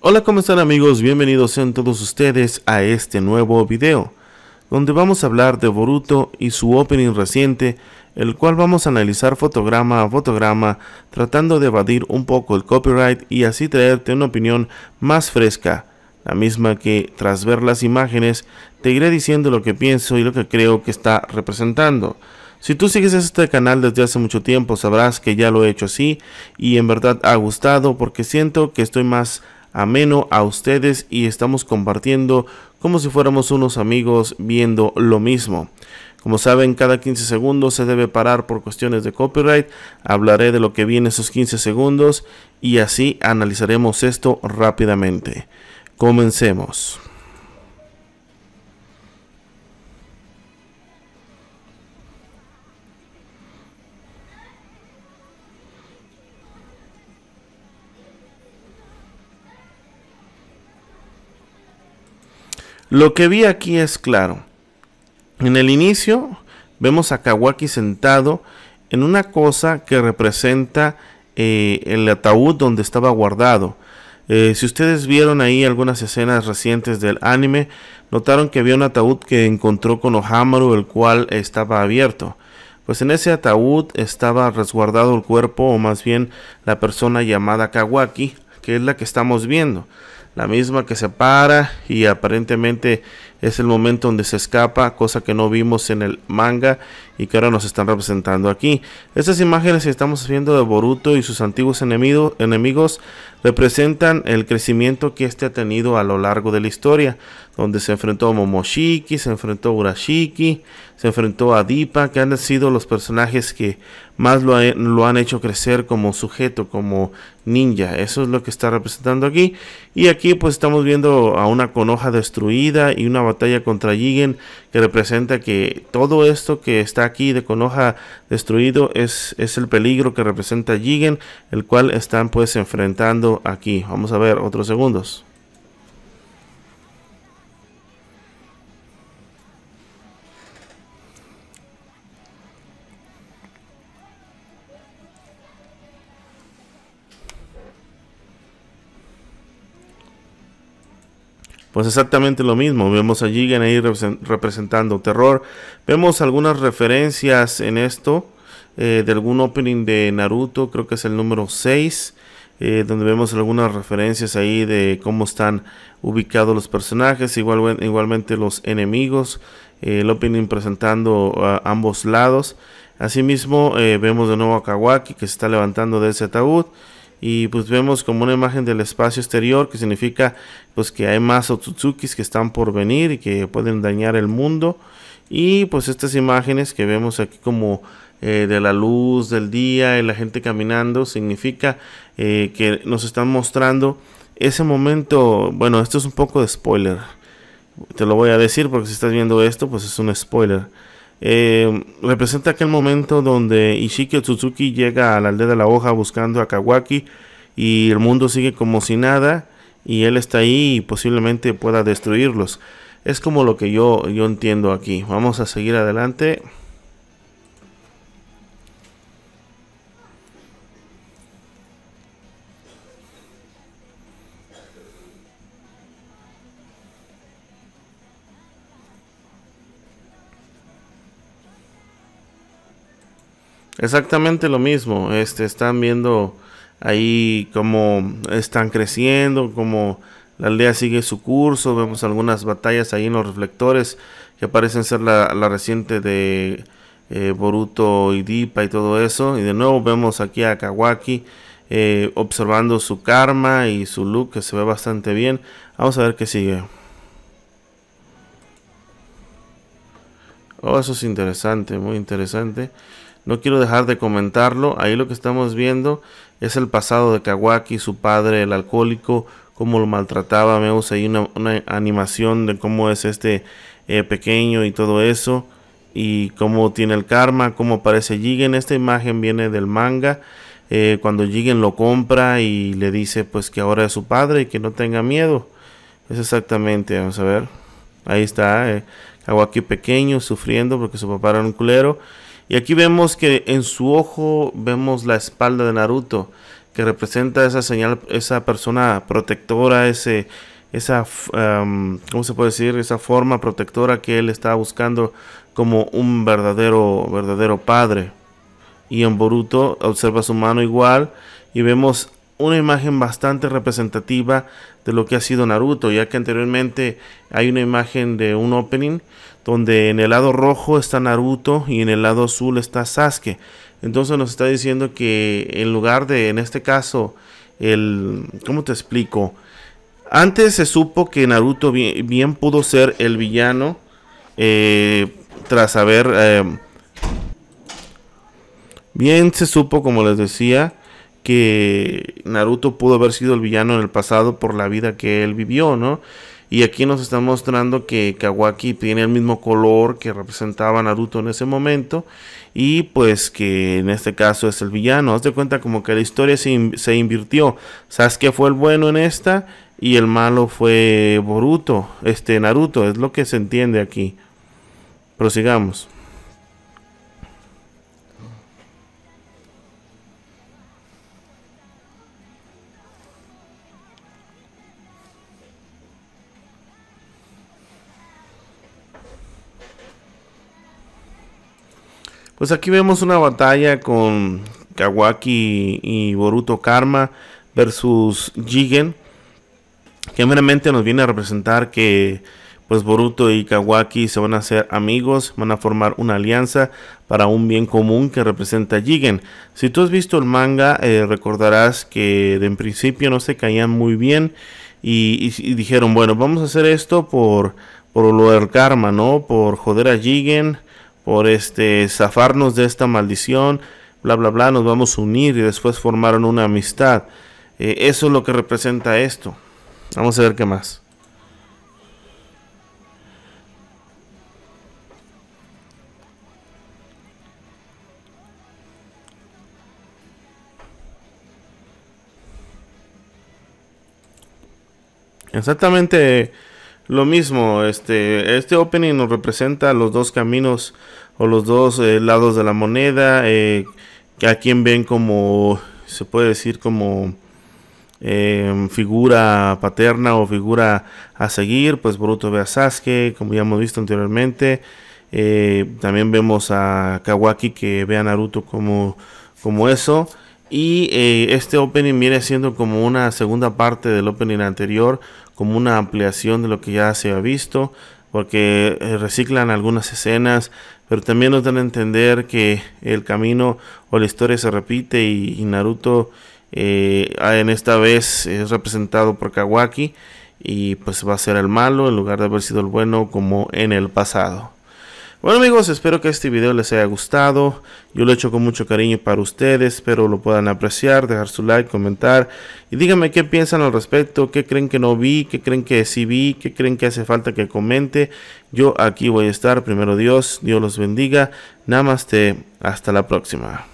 Hola ¿cómo están amigos? Bienvenidos sean todos ustedes a este nuevo video donde vamos a hablar de Boruto y su opening reciente el cual vamos a analizar fotograma a fotograma tratando de evadir un poco el copyright y así traerte una opinión más fresca la misma que tras ver las imágenes te iré diciendo lo que pienso y lo que creo que está representando si tú sigues este canal desde hace mucho tiempo sabrás que ya lo he hecho así y en verdad ha gustado porque siento que estoy más ameno a ustedes y estamos compartiendo como si fuéramos unos amigos viendo lo mismo. Como saben, cada 15 segundos se debe parar por cuestiones de copyright. Hablaré de lo que viene esos 15 segundos y así analizaremos esto rápidamente. Comencemos. Lo que vi aquí es claro. En el inicio vemos a Kawaki sentado en una cosa que representa eh, el ataúd donde estaba guardado. Eh, si ustedes vieron ahí algunas escenas recientes del anime, notaron que había un ataúd que encontró con Ohamaru, el cual estaba abierto. Pues en ese ataúd estaba resguardado el cuerpo, o más bien la persona llamada Kawaki, que es la que estamos viendo la misma que se para y aparentemente es el momento donde se escapa, cosa que no vimos en el manga y que ahora nos están representando aquí. Estas imágenes que estamos viendo de Boruto y sus antiguos enemigos representan el crecimiento que este ha tenido a lo largo de la historia, donde se enfrentó a Momoshiki, se enfrentó a Urashiki, se enfrentó a Dipa, que han sido los personajes que más lo, han hecho crecer como sujeto, como ninja. Eso es lo que está representando aquí. Y aquí pues estamos viendo a una conoja destruida y una batalla contra Jigen que representa que todo esto que está aquí de conoja destruido es, es el peligro que representa Jigen, el cual están pues enfrentando aquí. Vamos a ver otros segundos. Pues exactamente lo mismo, vemos a Jigen ahí representando terror, vemos algunas referencias en esto, eh, de algún opening de Naruto, creo que es el número 6, eh, donde vemos algunas referencias ahí de cómo están ubicados los personajes, igualmente los enemigos, eh, el opening presentando a ambos lados. Asimismo, vemos de nuevo a Kawaki que se está levantando de ese ataúd y pues vemos como una imagen del espacio exterior que significa pues que hay más Otsutsukis que están por venir y que pueden dañar el mundo y pues estas imágenes que vemos aquí como eh, de la luz del día y la gente caminando significa eh, que nos están mostrando ese momento bueno esto es un poco de spoiler te lo voy a decir porque si estás viendo esto pues es un spoiler eh, representa aquel momento donde Ishiki Tsuzuki llega a la aldea de la hoja buscando a Kawaki y el mundo sigue como si nada y él está ahí y posiblemente pueda destruirlos. Es como lo que yo, yo entiendo aquí. Vamos a seguir adelante. Exactamente lo mismo. Este, están viendo ahí cómo están creciendo, cómo la aldea sigue su curso. Vemos algunas batallas ahí en los reflectores que parecen ser la, reciente de eh, Boruto y Dipa y todo eso. Y de nuevo vemos aquí a Kawaki eh, observando su karma y su look que se ve bastante bien. Vamos a ver qué sigue. Oh, eso es interesante, muy interesante. No quiero dejar de comentarlo. Ahí lo que estamos viendo es el pasado de Kawaki, su padre, el alcohólico, cómo lo maltrataba. Me ahí una, animación de cómo es este eh, pequeño y todo eso. Y cómo tiene el karma, cómo aparece Jigen. Esta imagen viene del manga. Eh, cuando Jigen lo compra y le dice pues que ahora es su padre y que no tenga miedo. Es exactamente, vamos a ver. Ahí está, eh, Kawaki pequeño sufriendo porque su papá era un culero. Y aquí vemos que en su ojo vemos la espalda de Naruto, que representa esa señal, esa persona protectora, ese, esa, se puede decir? Esa forma protectora que él está buscando como un verdadero, verdadero padre. Y en Boruto observa su mano igual y vemos una imagen bastante representativa de lo que ha sido Naruto, ya que anteriormente hay una imagen de un opening donde en el lado rojo está Naruto y en el lado azul está Sasuke. Entonces nos está diciendo que en lugar de, en este caso, el... ¿Cómo te explico? Antes se supo que Naruto bien, pudo ser el villano eh, tras haber... Eh, bien se supo, como les decía, que Naruto pudo haber sido el villano en el pasado por la vida que él vivió, ¿no? Y aquí nos está mostrando que Kawaki tiene el mismo color que representaba Naruto en ese momento. Y pues que en este caso es el villano. Haz de cuenta como que la historia se, invirtió. se invirtió. fue el bueno en esta y el malo fue Boruto, este Naruto, es lo que se entiende aquí. Prosigamos. Pues aquí vemos una batalla con Kawaki y Boruto Karma versus Jigen. Que meramente nos viene a representar que pues Boruto y Kawaki se van a hacer amigos, van a formar una alianza para un bien común que representa Jigen. Si tú has visto el manga, eh, recordarás que de en principio no se caían muy bien y, dijeron, bueno, vamos a hacer esto por, lo del karma, ¿no? Por joder a Jigen, por este zafarnos de esta maldición, bla bla bla, nos vamos a unir y después formaron una amistad. Eh, eso es lo que representa esto. Vamos a ver qué más. Exactamente lo mismo, este, este opening nos representa los dos caminos o los dos eh, lados de la moneda, eh, a quien ven como, se puede decir como eh, figura paterna o figura a seguir, pues bruto ve a Sasuke, como ya hemos visto anteriormente, eh, también vemos a Kawaki que ve a Naruto como, como eso, y este opening viene siendo como una segunda parte del opening anterior como una ampliación de lo que ya se ha visto, porque eh, reciclan algunas escenas, pero también nos dan a entender que el camino o la historia se repite y, Naruto eh, ah, en esta vez es representado por Kawaki y pues va a ser el malo en lugar de haber sido el bueno como en el pasado. Bueno amigos, espero que este video les haya gustado. Yo lo he hecho con mucho cariño para ustedes, espero lo puedan apreciar, dejar su like, comentar y díganme qué piensan al respecto, qué creen que no vi, qué creen que sí vi, qué creen que hace falta que comente. Yo aquí voy a estar, primero Dios, Dios los bendiga. Namaste, hasta la próxima.